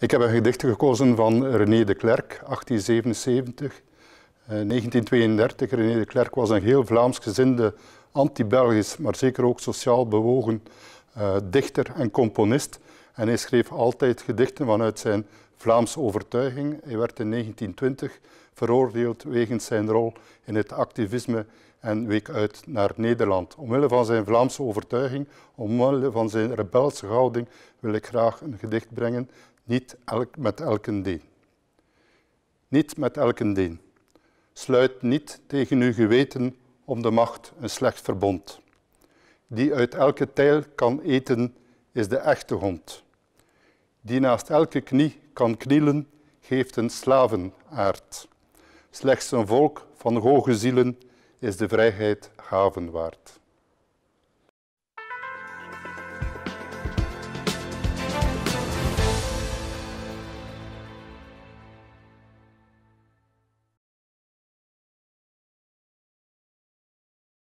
Ik heb een gedicht gekozen van René de Klerk, 1877. 1932, eh, René de Klerk was een heel Vlaams gezinde, anti-Belgisch, maar zeker ook sociaal bewogen eh, dichter en componist. En hij schreef altijd gedichten vanuit zijn Vlaamse overtuiging. Hij werd in 1920 veroordeeld wegens zijn rol in het activisme en week uit naar Nederland. Omwille van zijn Vlaamse overtuiging, omwille van zijn rebelse houding, wil ik graag een gedicht brengen, niet elk, met elke deen. Niet met elke deen. Sluit niet tegen uw geweten om de macht een slecht verbond die uit elke tijl kan eten, is de echte hond. Die naast elke knie kan knielen, geeft een slavenaard. Slechts een volk van hoge zielen is de vrijheid gaven waard.